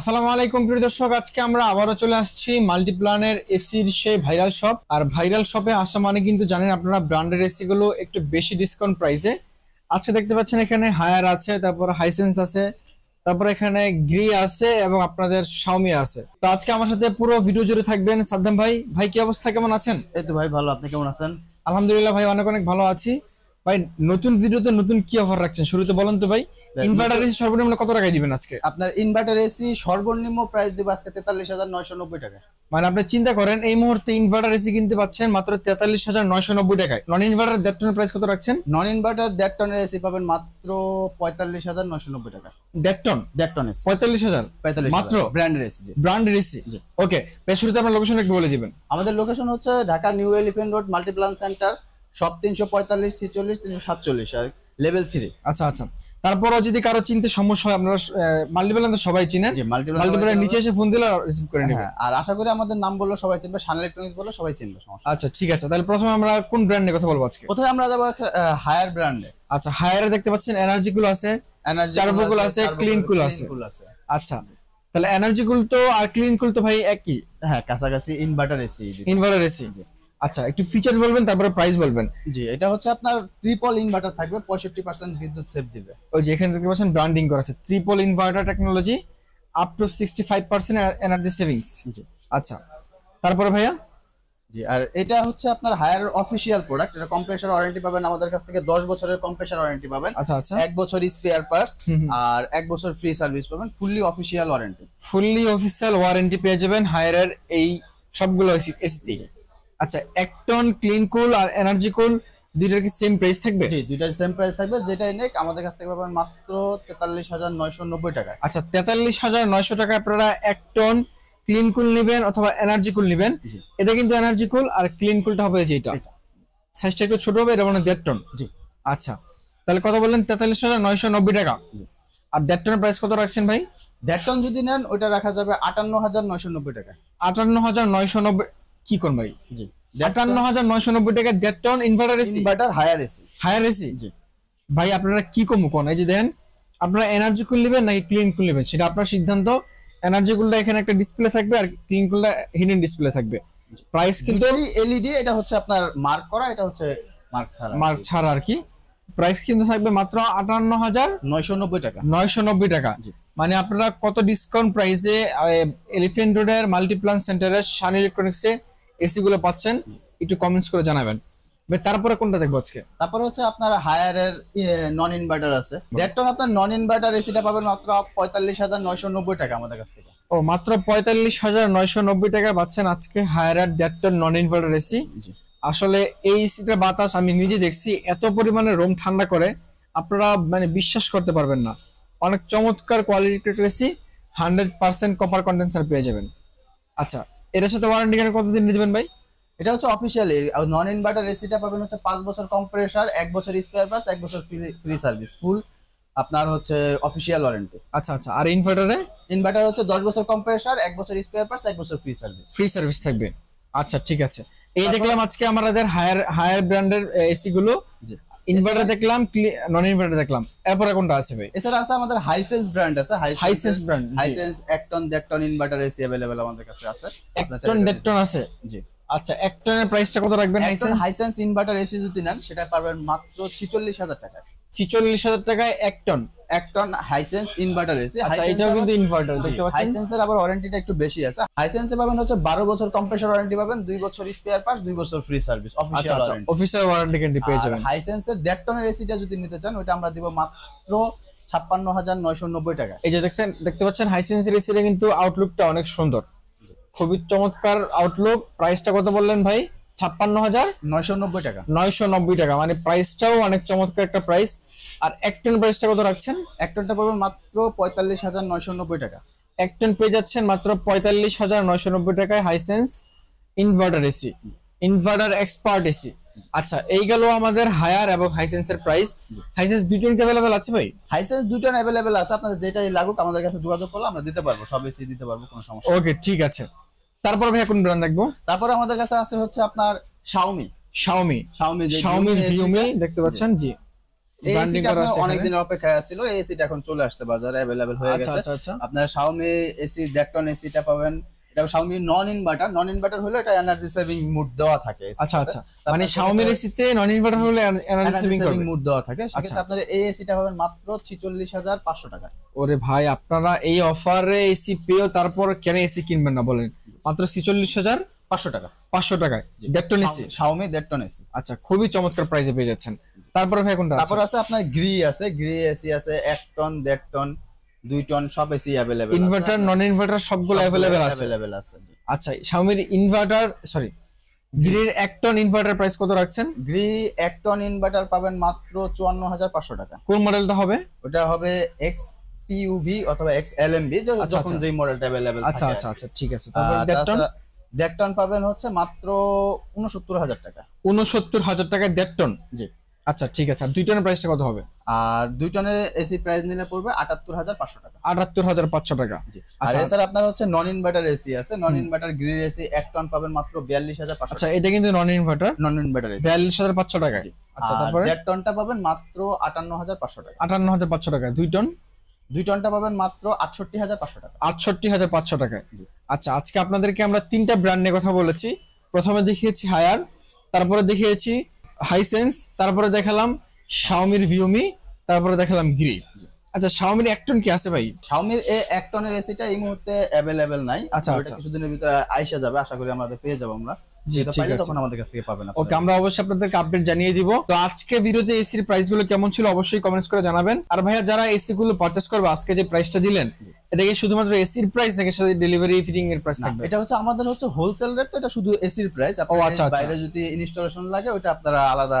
আসসালামু আলাইকুম প্রিয় দর্শক আজকে আমরা আবারও চলে আসছি মাল্টিপ্লানের এসির সেই ভাইরাল শপ আর ভাইরাল শপে আসা মানে কিন্তু জানেন আপনারা ব্র্যান্ডের এসি গুলো একটু বেশি ডিসকাউন্ট প্রাইসে আজকে দেখতে পাচ্ছেন এখানে হায়ার আছে তারপর হাইসেন্স আছে তারপর এখানে গ্রি আছে এবং আপনাদের শাওমি আছে তো আজকে আমার সাথে পুরো ভিডিও জুড়ে থাকবেন সাদ্দাম ভাই ভাই কি অবস্থা কেমন আছেন এই তো ভাই ভালো আপনি কেমন আছেন আলহামদুলিল্লাহ ভাই অনেক অনেক ভালো আছি ভাই নতুন ভিডিওতে নতুন কি অফার রাখছেন শুরুতে বলেন তো ভাই ইনভার্টার এসি সর্বনিম্ন কত টাকায় দিবেন আজকে আপনার ইনভার্টার এসি সর্বনিম্ন প্রাইস দিব আজকে নব্বই টাকা মানে আপনি চিন্তা করেন এই মুহূর্তে ইনভার্টার এসি কিনতে পাচ্ছেন মাত্র তেতাল্লিশ হাজার নয়শো নব্বই টাকায় নন ইনভার্টার দেড় টনের প্রাইস কত রাখছেন নন ইনভার্টার দেড় টনের এসি পাবেন মাত্র পঁয়তাল্লিশ হাজার নয়শো নব্বই টাকা দেড় টন দেড় টন এসি হাজার পঁয়তাল্লিশ মাত্র brand AC brand AC okay শুরুতে আপনার লোকেশন একটু বলে দিবেন আমাদের লোকেশন হচ্ছে Dhaka New Elephant Road Multiplan Center সব তিনশো পঁয়তাল্লিশ ছিচল্লিশ তিনশো সাতচল্লিশ আর লেভেল থ্রি আচ্ছা আচ্ছা তারপরও যদি কারো চিনতে সমস্যা হয় আপনারা মাল্টিপ্লান তো সবাই চিনেন মাল্টিপ্লান নিচে এসে ফোন দিলে রিসিভ করে নেবেন হ্যাঁ, আর আশা করি আমাদের নাম বললো সবাই চিনবে সান ইলেকট্রনিক্স বললো সবাই চিনবে সমস্যা আচ্ছা ঠিক আছে তাহলে প্রথমে আমরা কোন ব্র্যান্ডের কথা বলবো আজকে প্রথমে আমরা যাবো হায়ার ব্র্যান্ডে আচ্ছা হায়ারে দেখতে পাচ্ছেন এনার্জি গুলো আছে এনার্জি গুলো আছে ক্লিন কুল আছে আচ্ছা তাহলে এনার্জি কুল তো আর ক্লিন কুল তো ভাই একই হ্যাঁ কাছাকাছি ইনভার্টার এসি ইনভার্টার এসি আচ্ছা একটু ফিচার বলবেন তারপরে প্রাইস বলবেন জি এটা হচ্ছে আপনার ট্রিপল ইনভার্টার থাকবে পঁয়ষট্টি পার্সেন্ট বিদ্যুৎ সেভ দিবে ওই যে এখানে দেখতে পাচ্ছেন ব্র্যান্ডিং করা আছে triple inverter technology up to sixty five percent energy savings জি আচ্ছা তারপরে ভাইয়া জি আর এটা হচ্ছে আপনার হায়ার অফিশিয়াল প্রোডাক্ট এটা কম্প্রেসর ওয়ারেন্টি পাবেন আমাদের কাছ থেকে 10 বছরের কম্প্রেসর ওয়ারেন্টি পাবেন আচ্ছা আচ্ছা এক বছর স্পেয়ার পার্টস আর এক বছর ফ্রি সার্ভিস পাবেন fully official warranty fully official warranty পেয়ে যাবেন হায়ারের এই সবগুলো এসি এসিতে আচ্ছা একটন ক্লিন কুল আর এনার্জি কুল দুইটার কি সেম প্রাইস থাকবে জি দুইটার সেম প্রাইস থাকবে যেটাই নেক আমাদের কাছ থেকে পাবেন মাত্র 43990 টাকা আচ্ছা 43900 টাকা আপনারা এক টন ক্লিন কুল নেবেন অথবা এনার্জি কুল নেবেন এটা কিন্তু এনার্জি কুল আর ক্লিন কুলটা হবে যেটা সাইজটা একটু ছোট হবে এটা মানে 1.5 টন জি আচ্ছা তাহলে কত বললেন 43990 টাকা আর 1.5 টনের প্রাইস কত রাখছেন ভাই 1.5 টন যদি নেন ওটা রাখা যাবে 58990 টাকা 58990 কি কোন ভাই জি আটান্ন হাজার নয়শো নব্বই টাকা দেড় ton inverter AC inverter Haier AC Haier AC জি ভাই আপনারা কি কম কোন এই যে দেন আপনারা এনার্জি কুল নেবেন নাকি ক্লিন কুল নেবেন সেটা আপনার সিদ্ধান্ত এনার্জি কুলটা এখানে একটা ডিসপ্লে থাকবে আর ক্লিন কুলটা হিডেন ডিসপ্লে থাকবে প্রাইস কিন্তু এলইডি এটা হচ্ছে আপনার মার্ক করা এটা হচ্ছে মার্ক ছাড়া মার্ক ছাড়া আর কি প্রাইস কিন্তু থাকবে মাত্র আটান্ন হাজার নয়শো নব্বই টাকা নয়শো নব্বই টাকা মানে আপনারা কত ডিসকাউন্ট প্রাইসে এলিফেন্ট রোডের মাল্টিপ্লান সেন্টারের শান ইলেকট্রনিক্সে এসি গুলো পাচ্ছেন একটু কমেন্টস করে জানাবেন তারপরে কোনটা দেখবো আজকে তারপরে হচ্ছে আপনার হায়ার এর নন ইনভার্টার আছে দেড় টন আপনার নন ইনভার্টার এসিটা পাবেন মাত্র পঁয়তাল্লিশ হাজার নয়শো নব্বই টাকা আমাদের কাছ থেকে ও মাত্র পঁয়তাল্লিশ হাজার নয়শো নব্বই টাকা পাচ্ছেন আজকে হায়ার এর দেড় টন নন ইনভার্টার এসি আসলে এই এসিটা বাতাস আমি নিজে দেখছি এত পরিমাণে রোম ঠান্ডা করে আপনারা মানে বিশ্বাস করতে পারবেন না অনেক চমৎকার quality AC hundred percent copper condenser পেয়ে যাবেন আচ্ছা এটার সাথে ওয়ারেন্টি কার্ড কতদিন নেবেন ভাই এটা হচ্ছে অফিসিয়ালি নন ইনভার্টার এসিটা পাবেন হচ্ছে পাঁচ বছর কম্প্রেসর এক বছর স্কোয়ার পাস এক বছর ফ্রি সার্ভিস ফুল আপনার হচ্ছে অফিসিয়াল ওয়ারেন্টি আচ্ছা আচ্ছা আর ইনভার্টারে ইনভার্টার হচ্ছে দশ বছর কম্প্রেসর এক বছর স্কোয়ার পাস এক বছর ফ্রি সার্ভিস ফ্রি সার্ভিস থাকবে আচ্ছা ঠিক আছে এই দেখলাম আজকে আমাদের হায়ার হায়ার ব্র্যান্ডের এসি গুলো ইনভার্টার দেখলাম নন ইনভার্টার দেখলাম এরপরে কোনটা আছে ভাই এছাড়া আছে আমাদের হাইসেন্স ব্র্যান্ড আছে Hisense brand Hisense 1 ton 1.5 ton inverter AC available আমাদের কাছে আছে 1 টন টন আছে জি আচ্ছা একটনের টনের প্রাইসটা কত রাখবেন হাইসেন্স হাইসেন্স ইনভার্টার এসি যদি নেন সেটা পারবেন মাত্র 46000 টাকা ছিচল্লিশ হাজার টাকায় এক টন এক টন হাইসেন্স ইনভার্টার এসে আচ্ছা, এটাও কিন্তু ইনভার্টার দেখতে পাচ্ছেন হাইসেন্সের আবার ওয়ারেন্টিটা একটু বেশি আছে হাইসেন্সে পাবেন হচ্ছে 12 বছর কম্প্রেসর ওয়ারেন্টি পাবেন 2 বছর স্পেয়ার পার্টস 2 বছর free service official warranty official warranty কিন্তু পেয়ে যাবেন হাইসেন্সের 1.5 টনের এসিটা যদি নিতে চান ওটা আমরা দিব মাত্র ছাপ্পান্ন হাজার নয়শো নব্বই টাকা এই যে দেখতেন দেখতে পাচ্ছেন হাইসেন্সের এসিটা কিন্তু আউটলুকটা অনেক সুন্দর খুবই চমৎকার আউটলুক প্রাইসটা কত বললেন ভাই ছাপ্পান্ন হাজার নয়শো নব্বই টাকা নয়শো নব্বই টাকা মানে প্রাইসটাও অনেক চমৎকার একটা প্রাইস আর এক টন প্রাইসটা কত রাখছেন এক টনটা পাবেন মাত্র পঁয়তাল্লিশ হাজার নয়শো নব্বই টাকা এক টন পেয়ে যাচ্ছেন মাত্র পঁয়তাল্লিশ হাজার নয়শো নব্বই টাকায় Hisense inverter AC inverter expert AC আচ্ছা এই গেল আমাদের হায়ার এবং হাইসেন্স এর প্রাইস হাইসেন্স দুজন কি অ্যাভেলেবেল আছে ভাই হাইসেন্স দুজন অ্যাভেলেবেল আছে আপনাদের যেটাই লাগুক আমাদের কাছে যোগাযোগ করলে আমরা দিতে পারবো সব এসি দিতে পারবো কোনো সমস্যা ওকে ঠিক আছে তারপর ভাই কোন ব্র্যান্ড দেখবো তারপর আমাদের কাছে আছে হচ্ছে আপনার শাওমি শাওমি শাওমি শাওমি ভিউমি দেখতে পাচ্ছেন জি ছিল এখন চলে আসছে বাজারে আচ্ছা, আচ্ছা, আচ্ছা। আপনার ইনভার্টার নন ইনভার্টার এটা এনার্জি সেভিং দেওয়া থাকে নন ইনভার্টার মানে দেওয়া থাকে আপনার এই পাবেন মাত্র টাকা ওরে ভাই আপনারা এই অফারে এসি পেয়েও তারপর কেন এসি কিনবেন না বলেন মাত্র ছিচল্লিশ হাজার পাঁচশো টাকা পাঁচশো টাকায় দেড়টন এসি শাওমি দেড়টন এসি আচ্ছা খুবই চমৎকার প্রাইসে পেয়ে যাচ্ছেন তারপরে ভাই কোনটা তারপর আছে আপনার গ্রি আছে গ্রি এসি আছে এক টন দেড় টন দুই টন সব AC available inverter non inverter সবগুলো অ্যাভেলেবেল আছে অ্যাভেলেবেল আছে আচ্ছা শাওমির ইনভার্টার সরি গ্রির এক টন ইনভার্টার প্রাইস কত রাখছেন গ্রি এক টন ইনভার্টার পাবেন মাত্র চুয়ান্ন হাজার পাঁচশো টাকা কোন মডেলটা হবে ওটা হবে এক্স পিইউভি অথবা XLMB আচ্ছা, যখন আচ্ছা। যেই মডেলটা अवेलेबल আচ্ছা আচ্ছা আচ্ছা ঠিক আছে তাহলে ডেটন ডেটন পাবেন হচ্ছে মাত্র 69000 টাকা 69000 টাকা ডেটন জি আচ্ছা ঠিক আছে দুই টনের প্রাইসটা কত হবে আর দুই টনের এসি প্রাইস নিলে পড়বে 78500 টাকা 78500 টাকা জি আর স্যার আচ্ছা। আপনার হচ্ছে নন ইনভার্টার এসি আছে non inverter grill AC 1 ton পাবেন মাত্র 42500 আচ্ছা এটা কিন্তু non inverter non inverter AC 42500 টাকা জি আচ্ছা তারপরে এক টনটা পাবেন মাত্র 58500 টাকা 58500 টাকা দুই টন দুই টনটা পাবেন মাত্র আটষট্টি হাজার পাঁচশো টাকা আটষট্টি হাজার পাঁচশো টাকায় আচ্ছা আজকে আপনাদেরকে আমরা তিনটা ব্র্যান্ড নিয়ে কথা বলেছি প্রথমে দেখিয়েছি হায়ার তারপরে দেখিয়েছি হাইসেন্স তারপরে দেখালাম শাওমির ভিউমি তারপরে দেখালাম গ্রি আচ্ছা শাওমির একটন কি আছে ভাই শাওমির এ একটনের এসিটা এই মুহূর্তে অ্যাভেলেবেল নাই আচ্ছা, আচ্ছা কিছুদিনের ভিতরে আইসা যাবে আশা করি আমাদের পেয়ে যাবো আমরা জানিয়ে তো আজকে প্রাইস গুলো কেমন ছিল অবশ্যই করে জানাবেন আর ভাইয়া যারা এসি গুলো আজকে যে দিলেন এটা কি শুধুমাত্র প্রাইস ফিটিং এর প্রাইস থাকবে আমাদের হচ্ছে হোলসেল রেট এটা শুধু প্রাইস আচ্ছা, আচ্ছা। বাইরে যদি ইনস্টলেশন লাগে ওটা আপনারা আলাদা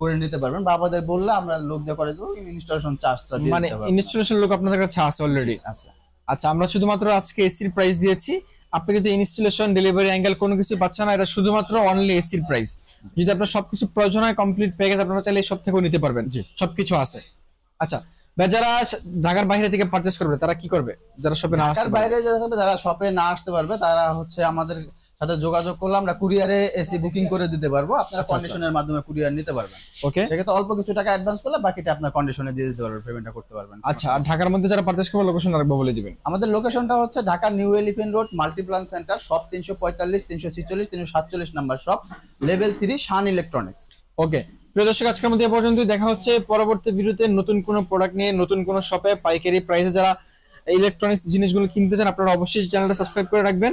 করে নিতে পারবেন বললে আমরা লোক করে দেবো ইনস্টলেশন মানে ইনস্টলেশন লোক আপনাদের কাছে অলরেডি আচ্ছা আমরা শুধুমাত্র আজকে এসির প্রাইস দিয়েছি আপনি যদি ইনস্টলেশন ডেলিভারি অ্যাঙ্গেল কোনো কিছু পাচ্ছেন না এটা শুধুমাত্র অনলি এসির প্রাইস যদি আপনার সবকিছু প্রয়োজন হয় কমপ্লিট প্যাকেজ আপনারা চাইলে সব থেকেও নিতে পারবেন জি সবকিছু আছে আচ্ছা যারা ঢাকার বাইরে থেকে পারচেস করবে তারা কি করবে যারা শপে না আসতে বাইরে যারা শপে না আসতে পারবে তারা হচ্ছে আমাদের সাথে যোগাযোগ করলে আমরা কুরিয়ারে এসি বুকিং করে দিতে পারবো আপনারা কন্ডিশনের আচ্ছা, আচ্ছা। মাধ্যমে কুরিয়ার নিতে পারবেন ওকে সেক্ষেত্রে অল্প কিছু টাকা অ্যাডভান্স করলে বাকিটা আপনার কন্ডিশনে দিয়ে দিতে পারবেন পেমেন্টটা করতে পারবেন আচ্ছা আর ঢাকার মধ্যে যারা পারচেজ করবে লোকেশন আরেকবার বলে দিবেন আমাদের লোকেশনটা হচ্ছে Dhaka New Elephant Road Multiplan Center shop তিনশো পঁয়তাল্লিশ তিনশো ছিচল্লিশ তিনশো সাতচল্লিশ number shop level three Shan Electronics okay প্রিয় দর্শক আজকের মধ্যে পর্যন্ত দেখা হচ্ছে পরবর্তী ভিডিওতে নতুন কোনো প্রোডাক্ট নিয়ে নতুন কোনো শপে পাইকারি প্রাইসে যারা ইলেকট্রনিক্স জিনিসগুলো কিনতে চান আপনারা অবশ্যই চ্যানেলটা সাবস্ক্রাইব করে রাখবেন